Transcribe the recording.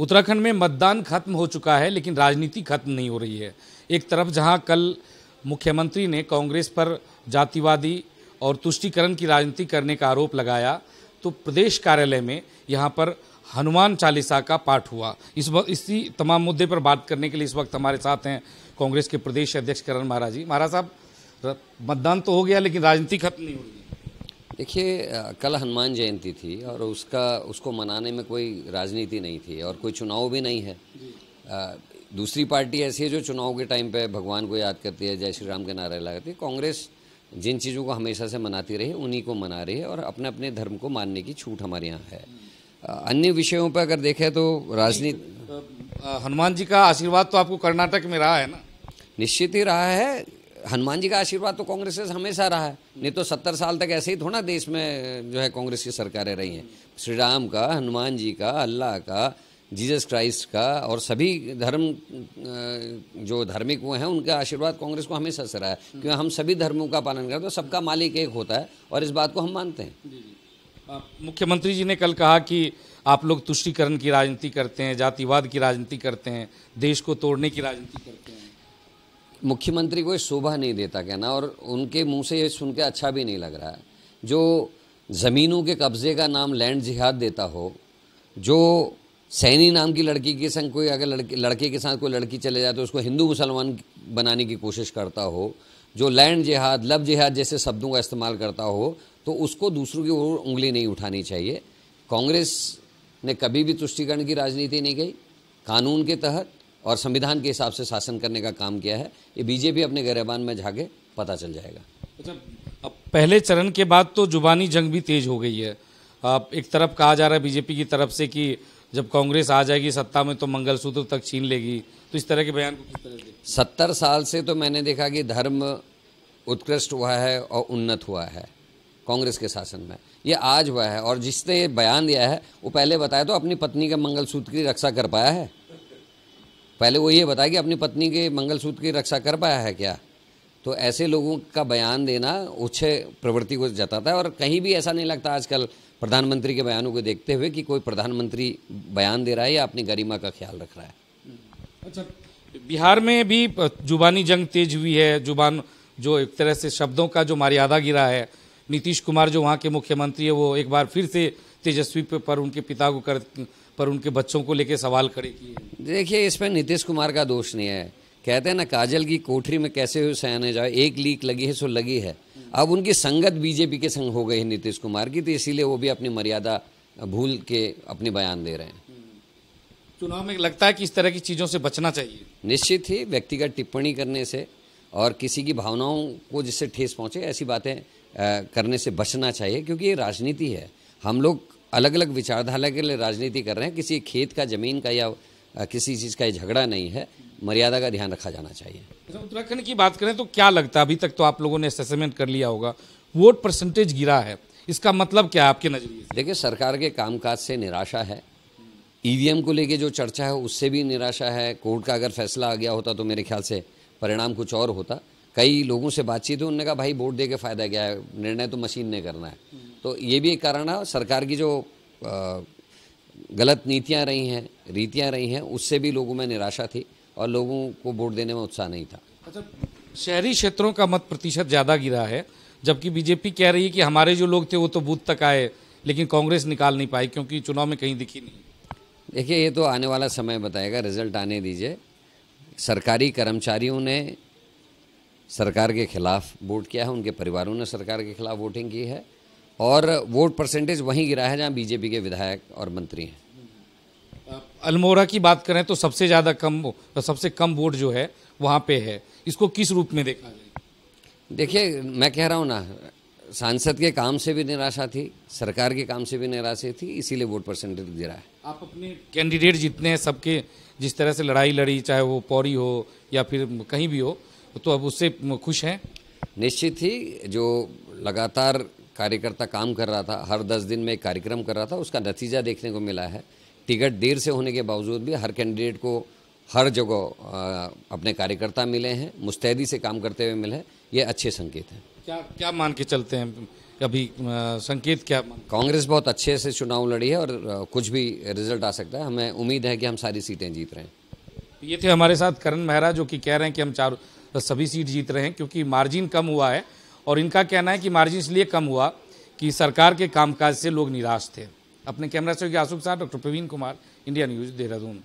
उत्तराखंड में मतदान खत्म हो चुका है लेकिन राजनीति खत्म नहीं हो रही है एक तरफ जहां कल मुख्यमंत्री ने कांग्रेस पर जातिवादी और तुष्टिकरण की राजनीति करने का आरोप लगाया तो प्रदेश कार्यालय में यहाँ पर हनुमान चालीसा का पाठ हुआ इस वक्त इसी तमाम मुद्दे पर बात करने के लिए इस वक्त हमारे साथ हैं कांग्रेस के प्रदेश अध्यक्ष करण महाराज जी महाराज साहब मतदान तो हो गया लेकिन राजनीति खत्म नहीं हो रही देखिए कल हनुमान जयंती थी और उसका उसको मनाने में कोई राजनीति नहीं थी और कोई चुनाव भी नहीं है आ, दूसरी पार्टी ऐसी है जो चुनाव के टाइम पे भगवान को याद करती है जय श्री राम के नारे लगाती है कांग्रेस जिन चीज़ों को हमेशा से मनाती रही उन्हीं को मना रही है और अपने अपने धर्म को मानने की छूट हमारे यहाँ है अन्य विषयों पर अगर देखें तो राजनीति हनुमान जी का आशीर्वाद तो आपको कर्नाटक में रहा है ना निश्चित ही रहा है हनुमान जी का आशीर्वाद तो कांग्रेस से हमेशा रहा है नहीं तो सत्तर साल तक ऐसे ही थोड़ा देश में जो है कांग्रेस की सरकारें रही हैं श्री राम का हनुमान जी का अल्लाह का जीसस क्राइस्ट का और सभी धर्म जो धार्मिक वो हैं उनका आशीर्वाद कांग्रेस को हमेशा से रहा है हम्म। क्योंकि हम सभी धर्मों का पालन करते हैं तो सबका मालिक एक होता है और इस बात को हम मानते हैं मुख्यमंत्री जी ने कल कहा कि आप लोग तुष्टिकरण की राजनीति करते हैं जातिवाद की राजनीति करते हैं देश को तोड़ने की राजनीति करते हैं मुख्यमंत्री को शोभा नहीं देता कहना और उनके मुंह से ये सुन के अच्छा भी नहीं लग रहा है जो ज़मीनों के कब्ज़े का नाम लैंड जिहाद देता हो जो सैनी नाम की लड़की के संग कोई अगर लड़के लड़के के साथ कोई लड़की चले जाए तो उसको हिंदू मुसलमान बनाने की कोशिश करता हो जो लैंड जिहाद लव जिहाद जैसे शब्दों का इस्तेमाल करता हो तो उसको दूसरों की ओर उंगली नहीं उठानी चाहिए कांग्रेस ने कभी भी तुष्टिकरण की राजनीति नहीं की कानून के तहत और संविधान के हिसाब से शासन करने का काम किया है ये बीजेपी अपने गहरेबान में झाके पता चल जाएगा अच्छा अब पहले चरण के बाद तो जुबानी जंग भी तेज हो गई है आप एक तरफ कहा जा रहा है बीजेपी की तरफ से कि जब कांग्रेस आ जाएगी सत्ता में तो मंगलसूत्र तक छीन लेगी तो इस तरह के बयान को किस तरह सत्तर साल से तो मैंने देखा कि धर्म उत्कृष्ट हुआ है और उन्नत हुआ है कांग्रेस के शासन में ये आज हुआ है और जिसने ये बयान दिया है वो पहले बताया तो अपनी पत्नी का मंगलसूत्र की रक्षा कर पाया है पहले वो ये बताया कि अपनी पत्नी के मंगलसूत्र की रक्षा कर पाया है क्या तो ऐसे लोगों का बयान देना उच्छे प्रवृत्ति को जताता है और कहीं भी ऐसा नहीं लगता आजकल प्रधानमंत्री के बयानों को देखते हुए कि कोई प्रधानमंत्री बयान दे रहा है या अपनी गरिमा का ख्याल रख रहा है अच्छा बिहार में भी जुबानी जंग तेज हुई है जुबान जो एक तरह से शब्दों का जो मर्यादा गिरा है नीतीश कुमार जो वहाँ के मुख्यमंत्री है वो एक बार फिर से तेजस्वी पर उनके पिता को कर पर उनके बच्चों को लेकर सवाल खड़े किए देखिए इसमें नीतीश कुमार का दोष नहीं है कहते हैं ना काजल की कोठरी में कैसे हुए सहने जाए एक लीक लगी है सो लगी है अब उनकी संगत बीजेपी के संग हो गई है नीतीश कुमार की तो इसीलिए वो भी अपनी मर्यादा भूल के अपने बयान दे रहे हैं हम्म। चुनाव में लगता है कि इस तरह की चीज़ों से बचना चाहिए निश्चित ही व्यक्तिगत टिप्पणी करने से और किसी की भावनाओं को जिससे ठेस पहुँचे ऐसी बातें करने से बचना चाहिए क्योंकि ये राजनीति है हम लोग अलग अलग विचारधारा के लिए राजनीति कर रहे हैं किसी खेत का जमीन का या किसी चीज़ का ये झगड़ा नहीं है मर्यादा का ध्यान रखा जाना चाहिए अच्छा, उत्तराखंड की बात करें तो क्या लगता है अभी तक तो आप लोगों ने असेसमेंट कर लिया होगा वोट परसेंटेज गिरा है इसका मतलब क्या है आपके नज़रिए देखिए सरकार के कामकाज से निराशा है ईवीएम e को लेके जो चर्चा है उससे भी निराशा है कोर्ट का अगर फैसला आ गया होता तो मेरे ख्याल से परिणाम कुछ और होता कई लोगों से बातचीत हुई उन्होंने कहा भाई वोट दे के फ़ायदा क्या है निर्णय तो मशीन ने करना है तो ये भी एक कारण है सरकार की जो गलत नीतियाँ रही हैं रीतियाँ रही हैं उससे भी लोगों में निराशा थी और लोगों को वोट देने में उत्साह नहीं था अच्छा शहरी क्षेत्रों का मत प्रतिशत ज़्यादा गिरा है जबकि बीजेपी कह रही है कि हमारे जो लोग थे वो तो बूथ तक आए लेकिन कांग्रेस निकाल नहीं पाई क्योंकि चुनाव में कहीं दिखी नहीं देखिए ये तो आने वाला समय बताएगा रिजल्ट आने दीजिए सरकारी कर्मचारियों ने सरकार के खिलाफ वोट किया है उनके परिवारों ने सरकार के खिलाफ वोटिंग की है और वोट परसेंटेज वहीं गिरा है जहां बीजेपी के विधायक और मंत्री हैं अल्मोरा की बात करें तो सबसे ज़्यादा कम सबसे कम वोट जो है वहाँ पे है इसको किस रूप में देखा जाए देखिए मैं कह रहा हूँ ना सांसद के काम से भी निराशा थी सरकार के काम से भी निराशा थी इसीलिए वोट परसेंटेज गिरा है आप अपने कैंडिडेट जितने हैं सबके जिस तरह से लड़ाई लड़ी चाहे वो पौड़ी हो या फिर कहीं भी हो तो अब उससे खुश हैं निश्चित ही जो लगातार कार्यकर्ता काम कर रहा था हर दस दिन में एक कार्यक्रम कर रहा था उसका नतीजा देखने को मिला है टिकट देर से होने के बावजूद भी हर कैंडिडेट को हर जगह अपने कार्यकर्ता मिले हैं मुस्तैदी से काम करते हुए मिले हैं ये अच्छे संकेत हैं क्या क्या मान के चलते हैं अभी आ, संकेत क्या कांग्रेस बहुत अच्छे से चुनाव लड़ी है और कुछ भी रिजल्ट आ सकता है हमें उम्मीद है कि हम सारी सीटें जीत रहे हैं ये थे हमारे साथ करण मेहरा जो कि कह रहे हैं कि हम चार तो सभी सीट जीत रहे हैं क्योंकि मार्जिन कम हुआ है और इनका कहना है कि मार्जिन इसलिए कम हुआ कि सरकार के कामकाज से लोग निराश थे अपने कैमरा से आसुक साहब doctor Praveen Kumar India News Dehradun